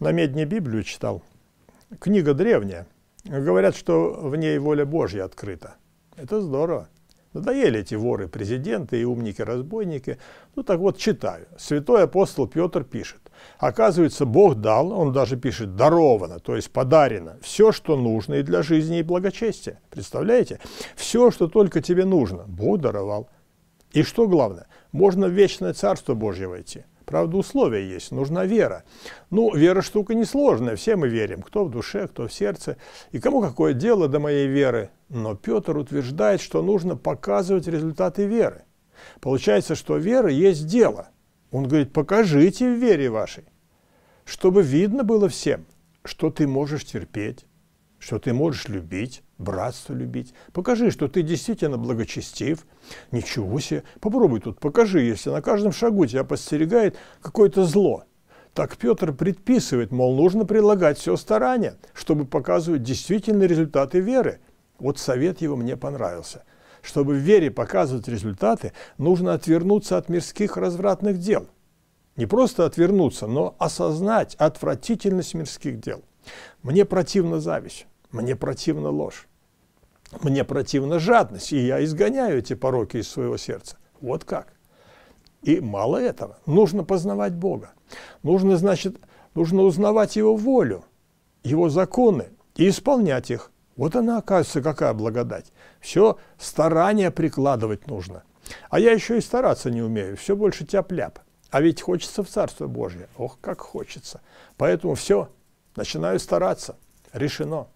на Медне Библию читал. Книга древняя. Говорят, что в ней воля Божья открыта. Это здорово. Надоели эти воры, президенты и умники-разбойники. Ну так вот, читаю. Святой апостол Петр пишет. Оказывается, Бог дал, он даже пишет, даровано, то есть подарено, все, что нужно и для жизни, и благочестия. Представляете? Все, что только тебе нужно, Бог даровал. И что главное, можно в вечное Царство Божье войти. Правда, условия есть, нужна вера. Ну, вера штука несложная, все мы верим, кто в душе, кто в сердце. И кому какое дело до моей веры? Но Петр утверждает, что нужно показывать результаты веры. Получается, что вера есть дело. Он говорит, покажите в вере вашей, чтобы видно было всем, что ты можешь терпеть, что ты можешь любить, братство любить. Покажи, что ты действительно благочестив. Ничего себе. Попробуй тут, покажи, если на каждом шагу тебя подстерегает какое-то зло. Так Петр предписывает, мол, нужно прилагать все старания, чтобы показывать действительные результаты веры. Вот совет его мне понравился. Чтобы в вере показывать результаты, нужно отвернуться от мирских развратных дел. Не просто отвернуться, но осознать отвратительность мирских дел. Мне противна зависть. Мне противна ложь. Мне противна жадность, и я изгоняю эти пороки из своего сердца. Вот как. И мало этого, нужно познавать Бога. Нужно, значит, нужно узнавать Его волю, Его законы и исполнять их. Вот она, оказывается, какая благодать. Все старание прикладывать нужно. А я еще и стараться не умею, все больше тяп-ляп. А ведь хочется в Царство Божье. Ох, как хочется. Поэтому все, начинаю стараться. Решено.